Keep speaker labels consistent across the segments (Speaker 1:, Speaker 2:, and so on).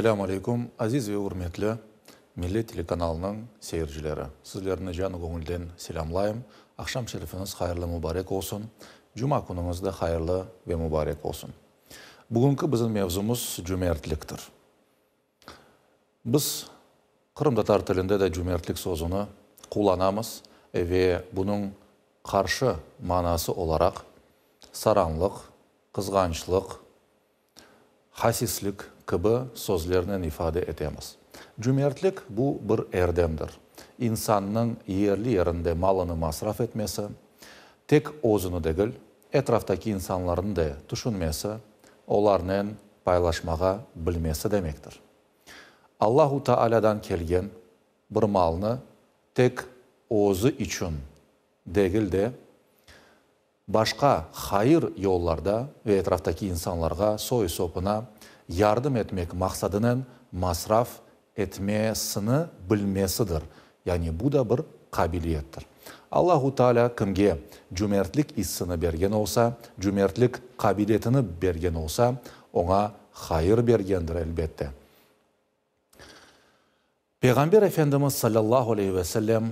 Speaker 1: Ассаламу алейкум, азиз ве урметли Милли телеканалының сейіржілері. Сіздеріні жаны көңілден селамлайым. Ақшам шерифіңіз қайырлы мұбарек олсын. Жума күніңізді қайырлы ве мұбарек олсын. Бүгінгі біздің мевзумыз жүмертіліктір. Біз қырымда татар тілінде де жүмертлік сөзіні қуланамыз ве бұның қаршы манасы оларақ саранлық, қызғаншылық, хасислік кб сөздерінен ифаде етеміз жумертлік бұл бір әрдемдір инсанның ерлі ерінде малыны масраф етмесі, тек өзіні дегіл әтрафтаки инсанларын да түшінмесі олармен пайлашмаға білмесі демектір аллаху тааладан келген бір малны тек өзі үшін дегіл де башқа хайыр жолларда ве әтрафтаки инсанларға сой сопына yardım etmek maksadının masraf etmesini bilmesidir. Yani bu da bir kabiliyettir. Allahu Teala kimga cömertlik hissini bergen olsa, cömertlik kabiliyetini bergan olsa, ona hayır bergendir elbette. Peygamber Efendimiz sallallahu aleyhi ve sellem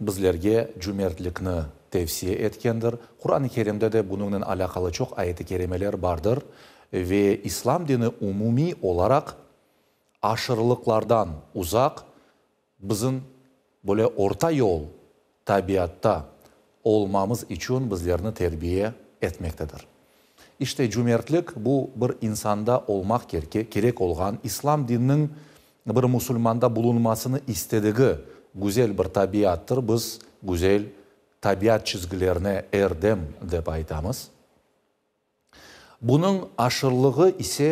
Speaker 1: bizlerge cömertlikni tevsiye etkendir. Kur'an-ı Kerim'de de bununla alakalı çok ayet-i kerimeler Ve islom dini umumiy olarak aşırılıklardan uzak, bizim böyle orta yol tabiatta olmamız uchun bizlerini tarbiya etmektedir. İşte cömertlik bu bir insanda olmak gerek, gerek olgan İslam dininin bir Müslümanda bulunmasını istediği güzel bir tabiattır. Biz güzel табиат чизгілеріне эрдем деп айтамыз бұның ашырлығы исе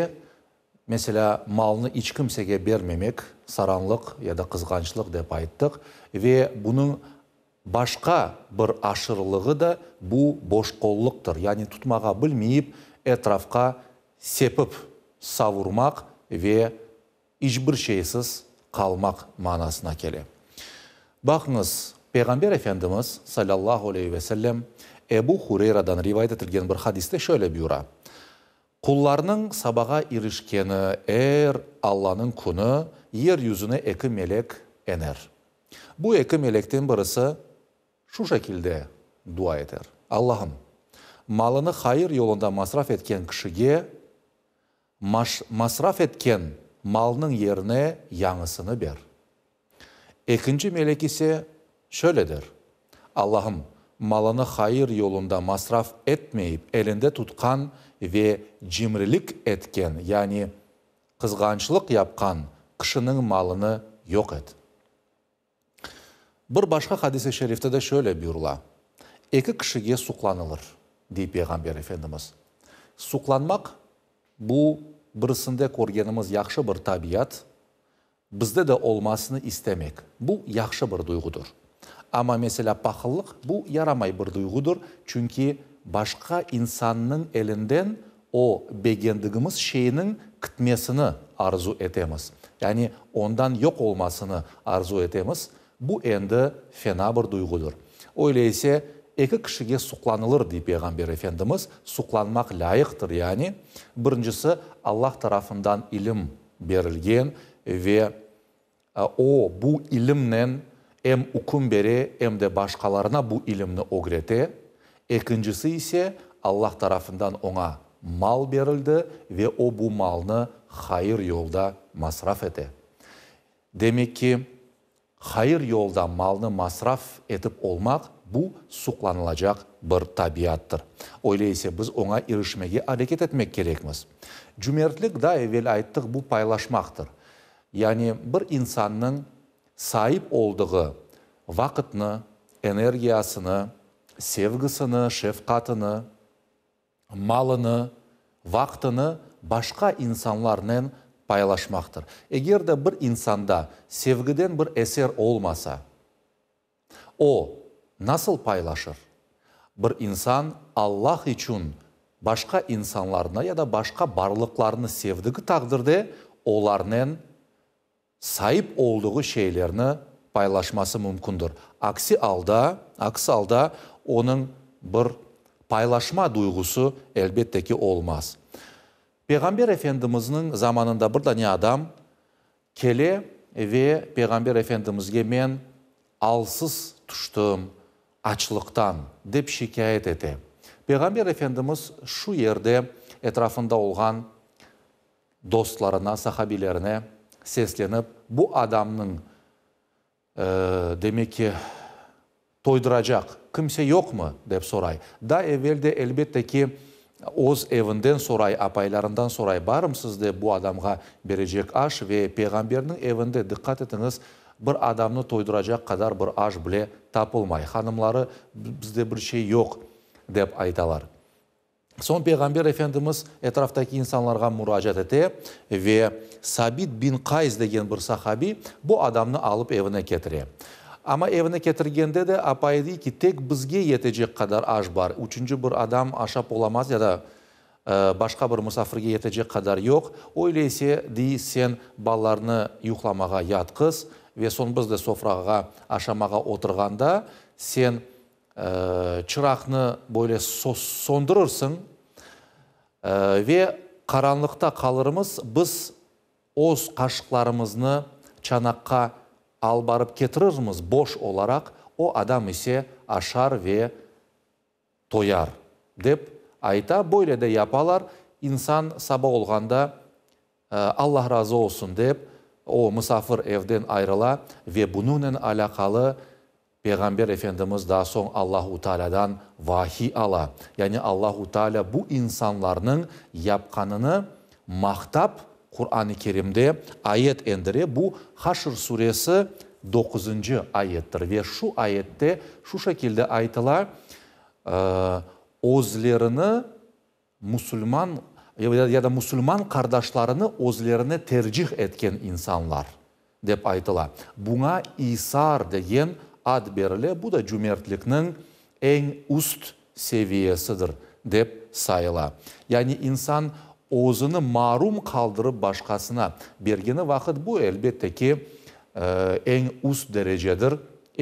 Speaker 1: мәселе малны кімсеге бермемек саранлық яда қызғаншылық деп айттық ве бұның башқа бір ашырлығы да бұл бошқолық тұр яғни тұтмаға білмейіп этрафқа сепіп сауырмақ ве ешбір шейсіз қалмақ манасына келе бақыңыз Peygamber Efendimiz sallallahu aleyhi ve sellem Ebu Hureyra'dan rivayet edilgen bir hadiste şöyle buyura. Kullarının sabaha erişkeni eğer Allah'ın kunu yeryüzüne eki melek ener. Bu eki melekten birisi şu şekilde dua eder. Allah'ım malını hayır yolunda masraf etken kişiye masraf etken malının yerine yanısını ber. İkinci melek ise Şöyle der. Allah'ım malını hayır yolunda masraf etmeyip elinde tutkan ve cimrilik etken yani kızgançlık yapkan kişinin malını yok et. Bir başka hadise şerifte de şöyle buyurla. İki kişiye suklanılır deyip Peygamber Efendimiz. Suklanmak bu birisinde korgenimiz yakşı bir tabiat. Bizde de olmasını istemek. Bu yakşı bir duygudur. Ама меселі пақылық, бұл ярамай бір дұйғудыр, чүнкі башқа инсанның әлінден о бегендігіміз шейінің күтмесіні арзу әтеміз. Яғни, ондан ек олмасыны арзу әтеміз. бұл әнді фена бір дұйғудыр. Ойлейсе, екі кішіге сұқланылыр, дейп еғамбер әфендіміз, сұқланмақ лайықтыр. Яғни, біріншісі, Аллах тарафындан илім берілген, ве о, бұл илімнен әм үкім бере де башқаларына бұ ілімні огрете екіншісі исе аллах тарафындан оңа мал берілді ве о бұ малны хайыр жолда масраф ете демек ки хайыр жолда малны масраф етіп олмақ бұ сукланылажақ бір табиаттыр ойлай біз оңа ирішмеге әрекет етмек керекміз жүмертлік да әйтті айттық бұ пайлашмақтыр яни бір инсанның сайып олдығы вақытны, энергиясыны, севгісіні, шефқатыны, малыны, вақытыны башқа инсанларынен пайлашмақтыр. Егер де бір инсанда севгіден бір әсер олмаса, о, насыл пайлашыр? Бір инсан Аллах үчін башқа инсанларына, яда башқа барлықларыны севдігі тағдырды, оларнен пайлашыр sahip olduğu şeylerini paylaşması mümkündür. Aksi alda, aksi alda onun bir paylaşma duygusu elbette ki olmaz. Peygamber Efendimiz'in zamanında bir tane adam kele ve Peygamber Efendimiz'e men alsız tuştum açlıktan dep şikayet ete. Peygamber Efendimiz şu yerde etrafında olgan dostlarına, sahabilerine сесленіп бұ адамның демек демекке кімсе жоқ мұ, деп сұрай да әвелде әлбетте оз өз әвінден сұрай апайларындан сұрай барымсыз деп бұ адамға бережек аш ве пайғамбердің әвінде диққат етіңіз бір адамны тойдырачақ қадар бір аш біле тапылмай ханымлары бізде бір шей жоқ деп айталар Сон пеғамбер әфендіміз әтрафтаки инсанларға мұражат әте, ве Сабит бин Қайз деген бір сахаби бұ адамны алып әвіне кетіре. Ама әвіне кетіргенде де апайды тек бізге етеджек қадар аш бар. Үчінші бір адам ашап оламаз, яда башқа бір мұсафырге етеджек қадар йоқ. Ойлесе, дей сен балларыны юхламаға ят ве сон бізді софраға ашамаға отырғанда, сен Э, чырақны бойле сондырырсың э, ве қаранлықта қалырмыз біз оз қашықларымызны чанаққа албарып кетірірміз бош оларақ о адам есе ашар ве тояр деп айта бойле де япалар инсан саба олғанда ә, аллах разы болсын деп о мұсафыр евден айрыла ве бұнунен алақалы Peygamber Efendimiz daha son Allahu Teala'dan vahi ala. Yani Allahu Teala bu insanların yapkanını maqtab Kur'an-ı Kerim'de ayet endire. Bu Haşr suresi 9. ayettir. Ve şu ayette şu şekilde aytılar. Müslüman o'zlarini musulmon da musulmon qardoshlarini o'zlarini terjih etgan insonlar deb aytiladi bunga isar degan ad berilib bu da cömertlikning eng ust seviyasidir deb sayla ya'ni inson o'zini ma'rum qoldirib boshqasini bergani vaqt bu albattaki eng ust darajadir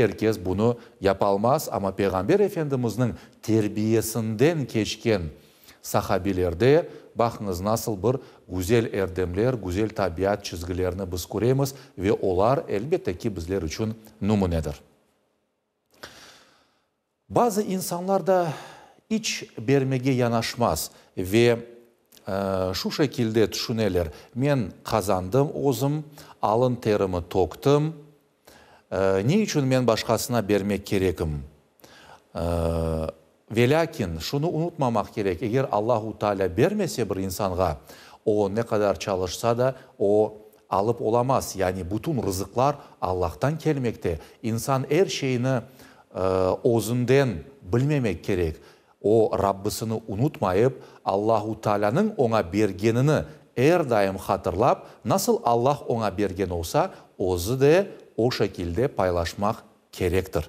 Speaker 1: erkak buni yapolmas ammo payg'ambar efendimizning terbiyasidan kechgan sahobiylerde baxtimiz nasıl bir go'zal erdemler go'zal tabiat chizgilarini biz ko'ramiz va ular albattaki bizlar uchun numunadir Базы инсанларда da бермеге янашмаз. Ве шу түшінелер мен қазандым озым алын терімі тоқтым не үшін мен башқасына бермек керекім велякин шуны ұнытмамақ керек егер аллаху тағала бермесе бір инсанға о не қадар чалышса да о алып оламаз. Яни, бүтін рызықлар аллахтан келмекте инсан әр şeyini өзінден білмемек керек о раббысыны ұнытмайып аллаху тағаланың оңа бергеніні әрдайым қатырлап, насыл аллах оңа берген олса озы де о шекелде пайлашмақ керектір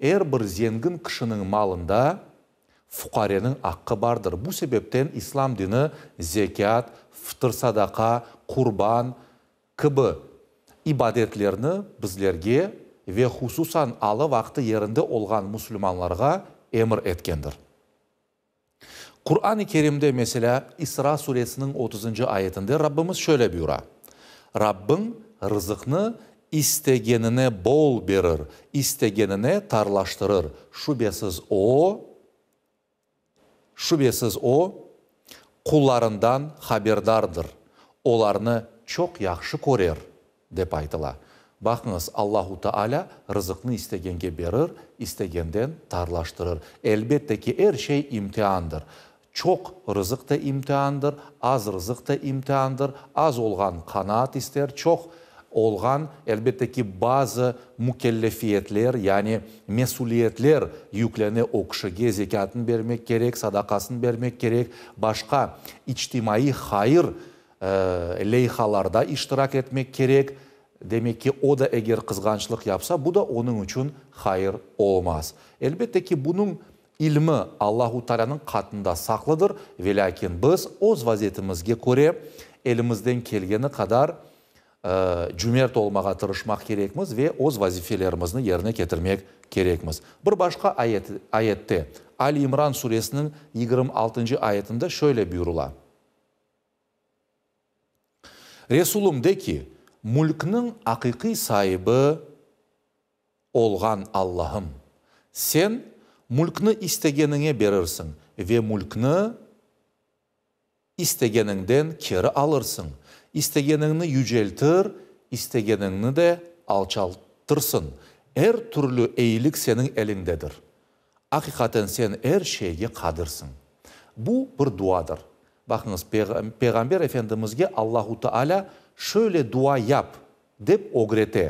Speaker 1: әр бір зенгін күшінің малында фұқаренің аққы бардыр бұл себептен ислам діні зекат, фытыр садақа құрбан кібі ибадетлеріні бізлерге ве хусусан алы вақты ерінді олған мұсылманларға әмір әткендір. Құран-ы керемде меселі Исра суресінің 30-жы айетінде Раббымыз шөле бұйра. Раббың рызықны истегеніне бол берір, истегеніне тарлаштырыр. Шубесіз о, шубесіз о, құларындан хабердардыр. Оларыны чоқ яқшы көрер, деп айтыла бақыңыз Аллаху Тааля рызықны істегенге берір істегенден тарлаштырыр әлбетте ки әр шей имтиандыр чоқ рызықты имтиандыр аз рызықты имтиандыр аз олған қанат істер чок олған әлбетте базы мүкеллефиетлер яны месулиетлер юкләне оқшыге зекатын бермек керек садақасын бермек керек башқа ичтимаи хайыр лейхаларда иштирак етмек керек демекки о да эгер кызганчылык япса бу да оның үчүн хайыр олмас элбетте ки бунун илми аллаху таалянын катында саклыдыр велякин біз өз вазиетибизге көре элибизден келгени кадар жүмерт олмаға тырышмақ керекміз ве өз вазифелерімізді еріне кетірмек керекміз бір башқа айет, ал имран сүресінің 26 аятында шөйле бұйырыла Resulum de мүлкінің ақиқи сайыбы олған аллахым сен мүлкіні істегеніңе берерсің ве мүлкіні істегеніңден кері алырсың істегеніңді жүжелтір істегеніңді де алчалтырсын. әр түрлі әйілік сенің әліңдедір ақиқатен сен әр шеге қадырсың. бұл бір дуадыр бақыңыз пеғамбер ефендімізге аллаху тағала шөле дуа яп деп огрете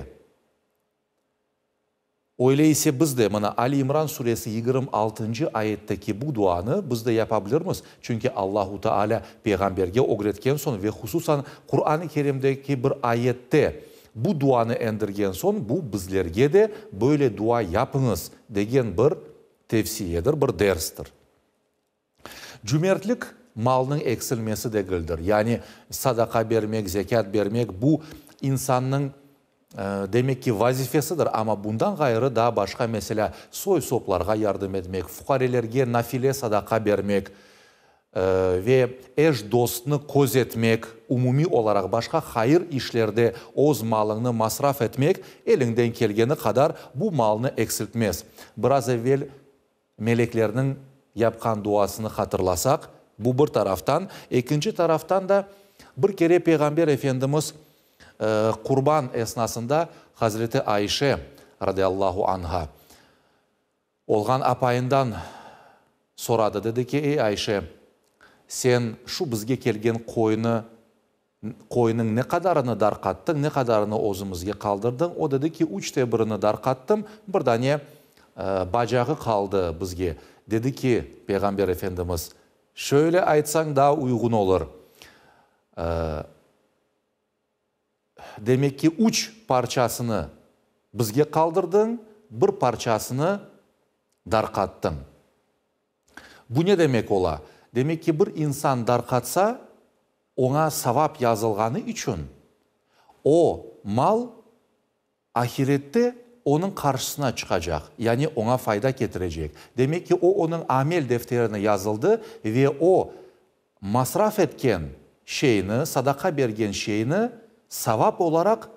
Speaker 1: ойлайсе бізді мына али имран сүресі 26 алтыншы бұ бұл дуаны бізді япа білерміз чүнки аллаху Тааля пайғамберге огреткен соң ве хусусан құран керимдеки бір аятте бұл дуаны ендірген соң бұл бізлерге де бөле дуа япыңыз деген бір тевсиедір бір дерстір Жүмертлік малының эксілмесі де кілдір яғни садақа бермек зекат бермек бұ, инсанның ә, демекке вазифесідір ама бұндан ғайры, да башқа мәселе сой сопларға ярдым етмек фуқарелерге нафиле садақа бермек ә, ве әж-достыны көз етмек умуми оларақ башқа хайыр ишлерде оз малыңны масраф етмек еліңден келгені қадар бұ малны эксілтмес біраз әвел мелеклердің япқан дуасыны қатырласақ, Бұл бір тарафтан, екінші тарафтан да бір кере пеғамбер ефендіміз құрбан әснасында ғазіреті Айшы, радия Аллаху Анға, олған апайындан сорады, деді ке, «Эй Айшы, сен шу бізге келген қойның не қадарыны дарқаттың, не қадарыны озымызге қалдырдың? О, деді ке, үште біріні дарқаттың, бірдане бажағы қалды бізге». Деді ке, пеғамб Şöyle aytsan daha uygun olur. demek ki uç parçasını bizge kaldırdın, bir parçasını darqattın. Bu ne demek ola? Demek ki bir insan darqatsa, ona savap yazılganı için o mal ahirette onun karşısına çıkacak. Yani ona fayda getirecek. Demek ki o onun amel defterine yazıldı ve o masraf etken şeyini, sadaka bergen şeyini savap olarak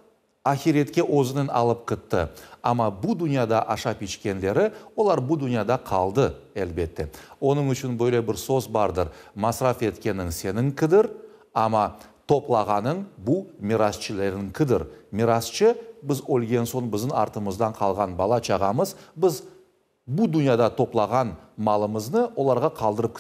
Speaker 1: ahiretke o'zinin alıp kıttı. Ama bu dünyada aşap içkenleri, onlar bu dünyada kaldı elbette. Onun için böyle bir söz vardır. Masraf etkenin senin kıdır ama toplağanın bu mirasçıların kıdır. Mirasçı біз өлген соң біздің артымыздан қалған бала шағамыз біз бұл дүнияда топлаған малымызны оларға қалдырып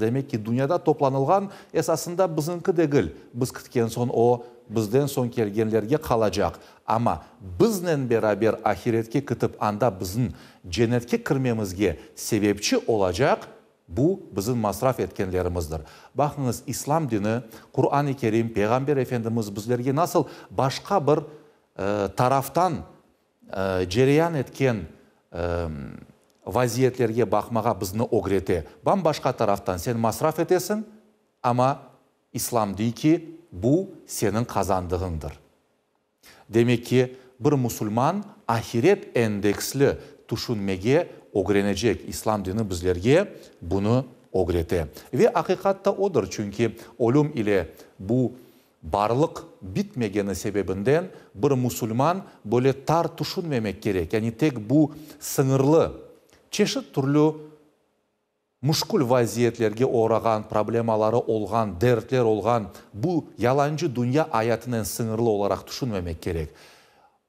Speaker 1: Демек ки дүнияда топланылған эсасында біздіңкі дегіл біз күткен соң о бізден соң келгенлерге қалажақ ама бізнен берабер ахиретке күтіп анда біздің жәнетке кірмемізге себепші олажақ бұл біздің масраф еткенлеріміздір бақыңыз ислам діні құран керим пайғамбар ефендіміз біздерге насыл башқа бір Э, тарафтан э, жериян еткен э, вазиетлерге бақмаға бізні огрете башқа тарафтан сен масраф етесің ама ислам дейки бұл сенің қазандығыңдыр демекке бір мұсылман ахирет эндекслі түшінмеге огренежек ислам діні бізлерге бұны огрете ве ақиқатта одыр чүнки олум иле бұл барлық битмегені себебінден бір мұсылман бөле тар түшінмемек керек яғни тек бұл сыңырлы Чеші түрлі мүшкіл вазиетлерге ораған проблемалары олған дертлер олған бұл яланжы дүния аятынан сыңырлы оларақ түшінмемек керек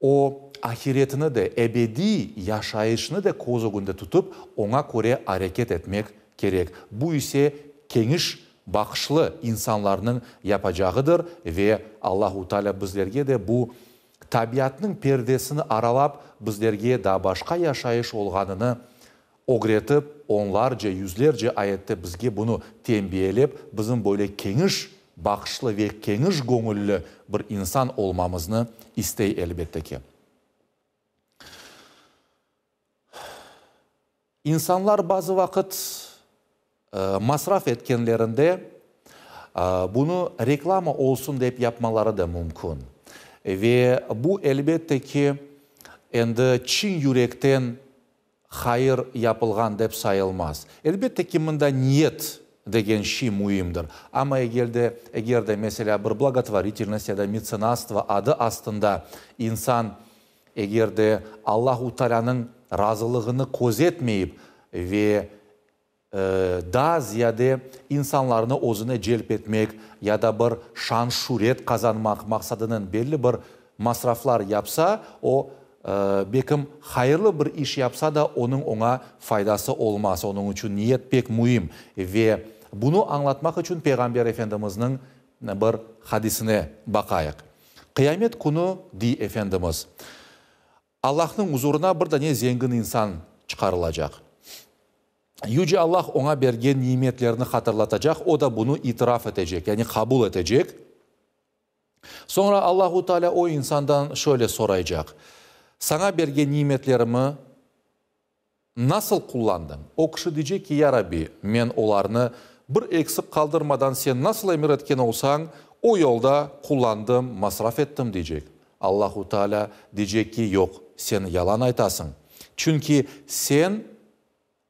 Speaker 1: о ахиретіні де, ebedi yaşayışını da koz тұтып, оңа көре hareket etmek керек бұл кеңіш бақшылы инсанларының япажағыдыр ве Аллах тағала біздерге де бұ табиатның пердесіні аралап біздерге да башқа яшайыш олғанына оғретіп, онлар же юзлер жа аятты бізге бұны тембиелеп біздің бөлі кеніш, бақшылы ве кеңіш көңіллі бір инсан олмамызны істей әлбеттеке. инсанлар базы вақыт Э, масраф еткенлерінде ә, э, бұны реклама олсын деп япмалары да мүмкін ве бұл әлбетте ки енді чин жүректен хайыр япылған деп сайылмас әлбетте ки мында ниет деген ши муимдыр ама егерде егерде мәселе бір благотворительность еда ады астында инсан егерде аллаху тағаланың разылығыны көзетмейіп ве да зияде инсанларыны өзіне желпетмек, яда бір шаншурет қазанмақ мақсадының беллі бір масрафлар япса, о бекім қайырлы бір іш япса да оның оңа файдасы олмасы. Оның үшін ниет пек мұйым. Бұны аңлатмақ үшін Пеғамбер ефендімізнің бір хадисіне бақайық. Қиямет күні дей ефендіміз. Аллахның ұзурына бірді не зенгін инсан чықарылачақ. Юджи Аллах оңа берген ниметлерін қатырлатачақ, о да бұны итираф етежек, әне қабул етежек. Сонра Аллаху Таля о инсандан шөле сорайжақ. Саңа берген ниметлерімі насыл құландым? О кіші дейжек я Раби, мен оларыны бір эксіп қалдырмадан сен насыл әмір еткен олсаң, о елда құландым, масраф әттім» дейжек. Аллаху Тааля дейжек йоқ, сен ялан айтасың. Чүнки сен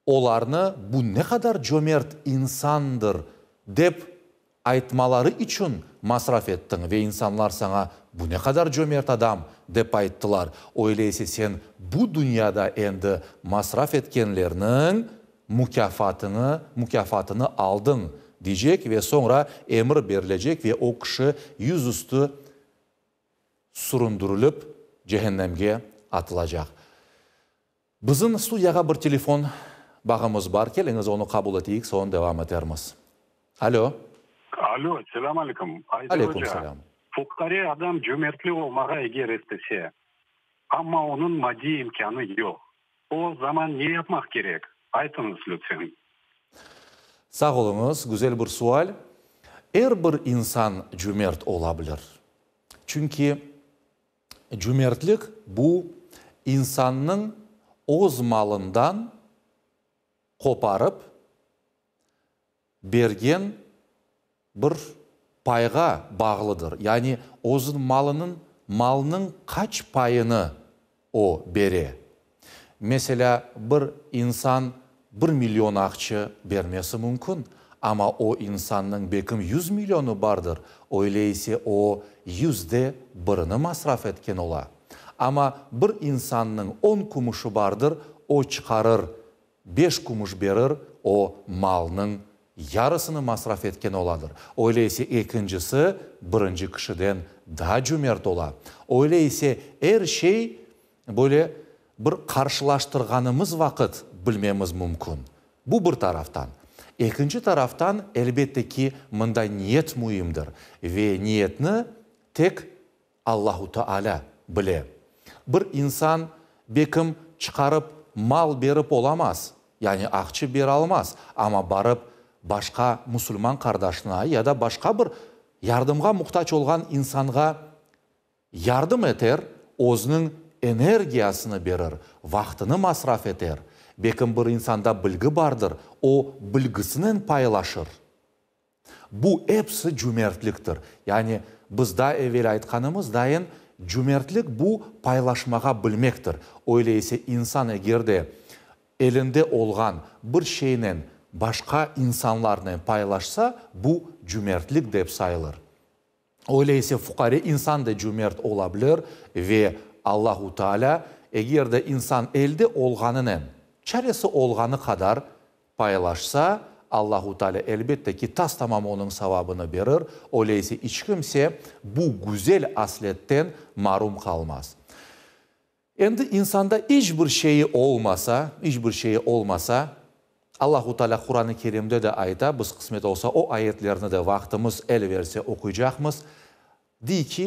Speaker 1: olarını bu ne kadar cömert insandır dep айтмалары için masraf ettin ve insanlar sana bu ne kadar cömert adam dep айтtılar. Öyleyse sen bu dünyada endi masraf etkenlerinin mükafatını, mükafatını aldın diyecek ve sonra emir verilecek ve o kişi yüzüstü surundurulup cehennemge atılacak. Bizim studyaga bir telefon бағымыз бар келіңіз оны қабыл етейік соны девам етерміз алло алло салам алейкум алейкум салам фукаре адам жөмертли болмаға егер істесе амма оның мади имканы жоқ ол заман не ятмақ керек айтыңыз lütfen сау болыңыз гүзел бір суал әр бір инсан жөмерт ола білер чүнки жөмертлік бұл инсанның өз малындан қопарып берген бір пайға бағылыдыр яғни озын малының малының қач пайыны о бере Меселі, бір инсан бір миллион ақчы бермесі мүмкін ама о инсанның бекім 100 миллионы бардыр ойлейсе о де біріні масраф еткен ола ама бір инсанның 10 күміші бардыр о шығарыр Беш күміш берір о малның ярысыны масраф еткен оладыр ойлай екіншісі бірінші кішіден да жөмерт ола ойлай есе әр шей бөле бір қаршылаштырғанымыз вақыт білмеміз мүмкін бұл бір тараптан екінші тараптан әлбетте ки мындай ниет мұйымдыр ве ниетні тек аллаху тааля біле бір инсан бекім шығарып мал беріп оламас яғни ақчы бере алмас ама барып башқа мұсылман қардашына яда башқа бір ярдымға мұқтаж болған инсанға ярдым етер өзінің энергиясыны берер вақтыны масраф етер бекім бір инсанда білгі бардыр о білгісінен пайлашыр бұл эпсі жүмертліктір яғни бізда әвел айтқанымыз дайын жүмертлік бұл пайлашмаға білмектір ойлейсе инсан егерде elinde olgan bir şeynen başka insanlarla paylaşsa bu cömertlik deb sayılır. Öyleyse fukari insan da cömert olabilir ve Allahu Teala eğer de insan elde olganının çaresi olganı kadar paylaşsa Allahu Teala elbette ki tas tamam onun verir. Öyleyse hiç kimse bu güzel asletten marum kalmaz. Endi insanda heç bir şeyi olmasa, heç bir şeyi olmasa, Allahu Teala Qurani Kerimdə də ayda biz qismət olsa o ayətlərini də vaxtımız el versə oxuyacağıq. Dey ki,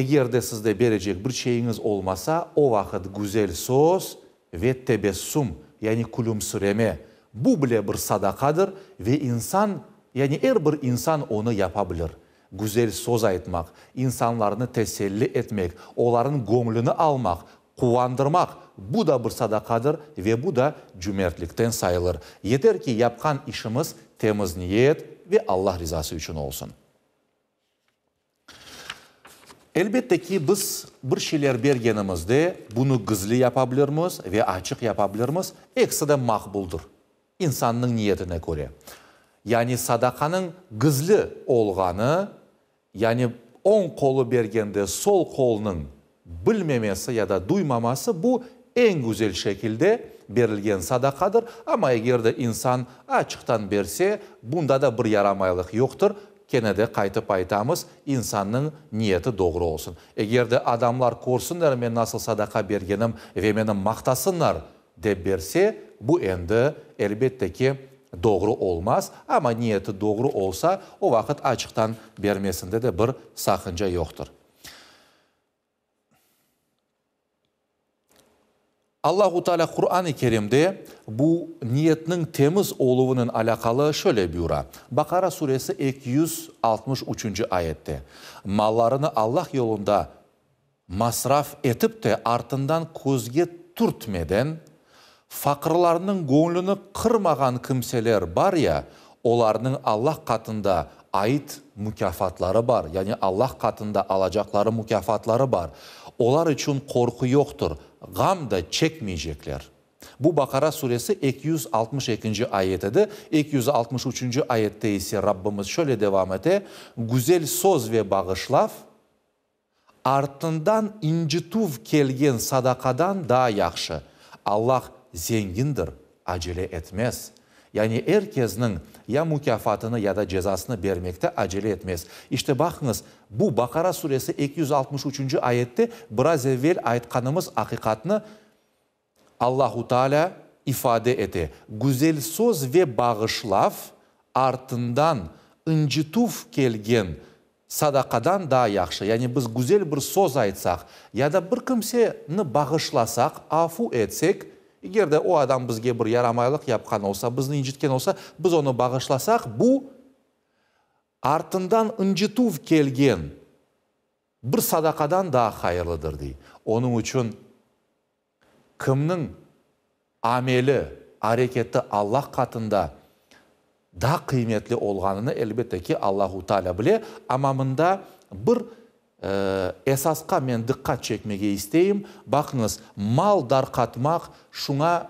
Speaker 1: əgər də sizdə verəcək bir şeyiniz olmasa, o vaxt güzel söz və təbəssüm, yəni gülümsürəmə bu belə bir sadaqadır və insan, yəni hər er bir insan onu yapa bilər. güzel söz aytmak, insanlarını teselli etmek, onların gönlünü almak, қуандырмақ bu da bir садақадыр ve bu da жүмертліктен sayılır. Yeter ki yapқан işimiz temiz niyet ve Allah rızası için olsun. Elbette ki biz bir şeyler bergenimizde bunu gizli yapabilirmiz ve açık yapabilirmiz. Eksi de makbuldur. İnsanın niyetine göre яғни садақаның гізлі олғаны яғни оң қолы бергенде сол қолының білмемесі яда дуймамасы бұл ең үзел шекілде берілген садақадыр ама егерді инсан ачықтан берсе бұнда да бір ярамайлық жоқтыр кенеде қайтып айтамыз инсанның ниеті доғры болсын егерде адамлар көрсіндер мен насыл садақа бергенім ве мені деп берсе бұл енді әлбетте ке доғыру олмас ама ниеті доғыру олса, о вақыт ачықтан бермесінде де бір сақынжа йоқтыр. Аллаху таля Құран-и керемде бұ ниетнің теміз олуының Аляқалы шөле бюра. Бақара суресі 263 айетте. Малларыны Аллах елінде масраф етіп артындан көзге түртмеден, фақырларның gönlünü қырмаған kimseler var ya, onların Allah katında ait mükafatları var. Yani Allah katında alacakları mükafatları var. Onlar için korku yoktur. Gam da çekmeyecekler. Bu Bakara suresi 262. ayette 263. ayette ise Rabbimiz şöyle devam ete: Güzel söz ve bağışlav артындан incituv келген sadakadan daha яқшы. Allah. зеңгіндір әжеле етмес яғни әр я мүкафатыны яда да бермекті әжеле етмес іште бақыңыз бұл бақара суресі 263 аятте біраз әвел айтқанымыз ақиқатны аллаху тағала ифаде ете гүзел сөз ве бағышлав артындан ынжытуф келген садақадан да яқшы яғни біз гүзел бір соз айтсақ яда бір кімсені бағышласақ афу етсек егер де о адам бізге бір ярамайлық япқан болса бізді инжіткен болса біз оны бағышласақ бұл артындан ынжыту келген бір садақадан да қайырлыдыр дей. оның үшін кімнің амелі әрекеті аллах қатында да қиметлі болғанын әлбетте ки аллаху тағала біле амамында бір ә, эсасқа мен дыққат чекмеге істейім бақыңыз мал дарқатмақ шуңа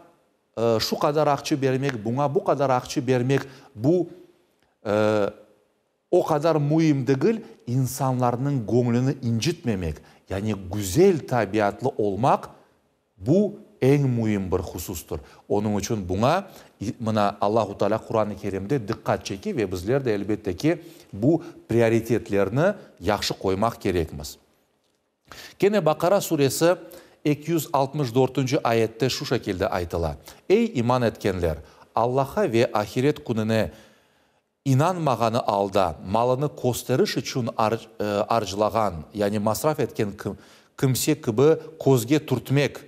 Speaker 1: ә, шу қадар ақчы бермек бұңа бұ қадар ақчы бермек бу ә, э, о қадар мұйымдігіл инсанларның көңілін инжітмемек яғни гүзел табиатлы олмақ бу мұйым бір құсус тұр. Оның үшін бұңа, мына аллаху таала Құран-ы Керемді чекип біздер де да элбеттеки бул приоритеттерни яқшы қоймақ керекміз. кене Бақара суресі 264 ші шу шекелді айтыла эй иман еткенлер. аллаха ве ахирет Инан инанмағаны алда малыны костырыш үшін э, аржылаған яғни масраф еткен кім, кімсе кібі көзге түртмек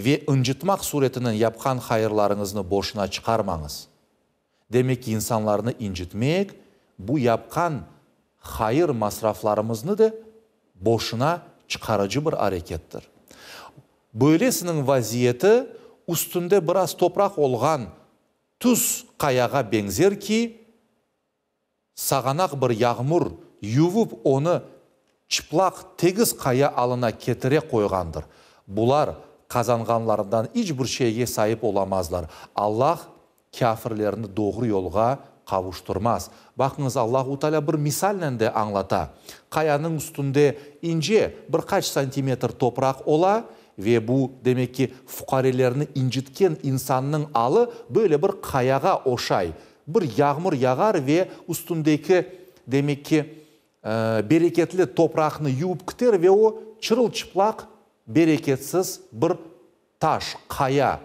Speaker 1: ве ынжытмақ суретинин япқан хайырларыңызны бошына чыгармаңыз демек инсанларны инжитмек бу япқан хайыр масрафларыбызны да бошуна чыгарыжы бир аракеттир бөйлесинин вазиети үстүндө бир аз топурак болгон түз каяга беңзерки саганак бир ягмур ювуп оны чыплақ тегіз қая алына кетіре койгандыр булар қазанғанларынан ешбір шеге сайып оламазлар. Аллах кәфірлеріні доғыр елға қауыштырмаз. Бақыңыз Аллах ұталя бір мисалінде аңлата. Қаяның үстінде инже бір қач сантиметр топырақ ола, ве бұ, демек ке, фуқарелеріні инжіткен инсанның алы бөлі бір қаяға ошай. Бір яғмыр яғар, ве ұстындекі демек ке, берекетлі топырақыны юып күтер, ве о, чырыл чыплақ берекетсіз бір таш қая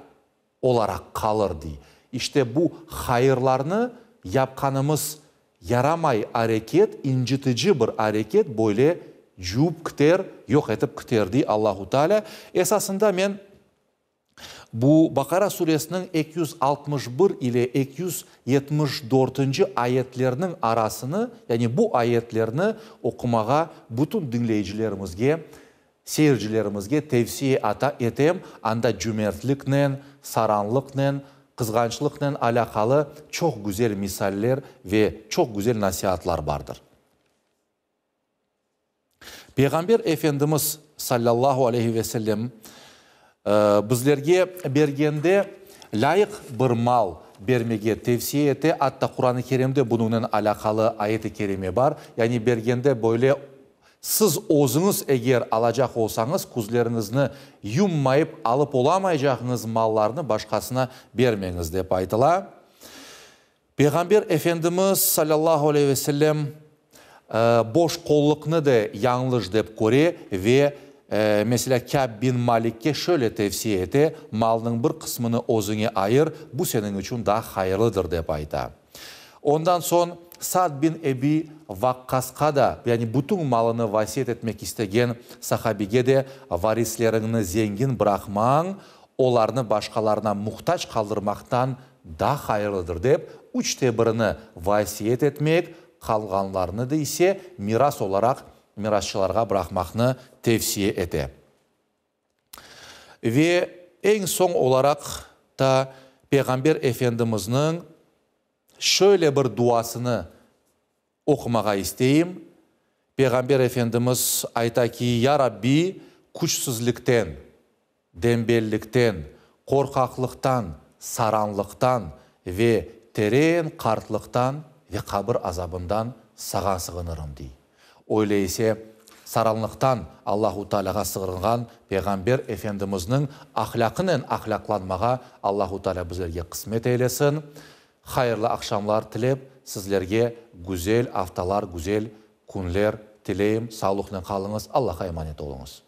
Speaker 1: оларақ қалыр дей. Иште бұл хайырларны япқанымыз ярамай әрекет incitici бір әрекет бойле жуып күтер жоқ етіп күтер дей аллаху тағала эсасында мен бұл бақара сүресінің 261 или 274 аетлерінің арасыны яғни бұл аятлерні оқымаға бүтін дүнлейжілерімізге сейіржілерімізге тевсие ата етем, анда жүмертлікнен, саранлықнен, қызғаншылықнен аляқалы чоқ гүзел мисаллер ве чоқ гүзел насиатлар бардыр. Пеғамбер Эфендіміз саллаллаху алейхи веселлем бізлерге бергенде лайық бір мал бермеге тевсие ете атта құраны керемде бұныңнен аляқалы айты кереме бар яғни бергенде бойле Сіз озыңыз егер алажақ олсаңыз, күзлеріңізіні юммайып, алып оламай жақыңыз малларыны башқасына бермеңіз деп айтыла. Пеғамбер Эфендіміз, салаллаху алейві сілем, ә, бош қолықны де яңлыш деп көре, ве, ә, меселі, кәб бин Малікке шөлі тевсе еті, бір қысмыны озіңе айыр, бұ сенің үшін да қайырлыдыр деп айта. Ондан соң, Сад бин Эби ваққасқа да, яғни бүтін малыны васиет етмек істеген сахабиге де варислеріңні зенгін брахман, оларны башқаларына мұқтаж қалдырмақтан да қайырлыдыр деп, үште біріні васиет етмек, қалғанларыны дейсе мирас оларақ мирасшыларға бірақмақны тевсие ете. Ве ең соң оларақ та пеғамбер Эфендіміздің шөле бір дуасыны оқымаға істейім, пеғамбер ефендіміз айта ки я рабби күшсізліктен, дембелліктен, қорқақлықтан, саранлықтан ве терен қартлықтан ве қабыр азабындан саған сығынырым дей. Ойлайсе, саранлықтан Аллаху Тааляға сығырған пеғамбер ефендіміздің ақлақынен ақлақланмаға Аллаху Тааля біздерге қысмет ейлесін қайырлы ақшамлар тілеп сізлерге гүзел афталар, гүзел күнлер тілеймін саулықпен қалыңыз аллаға аманат болыңыз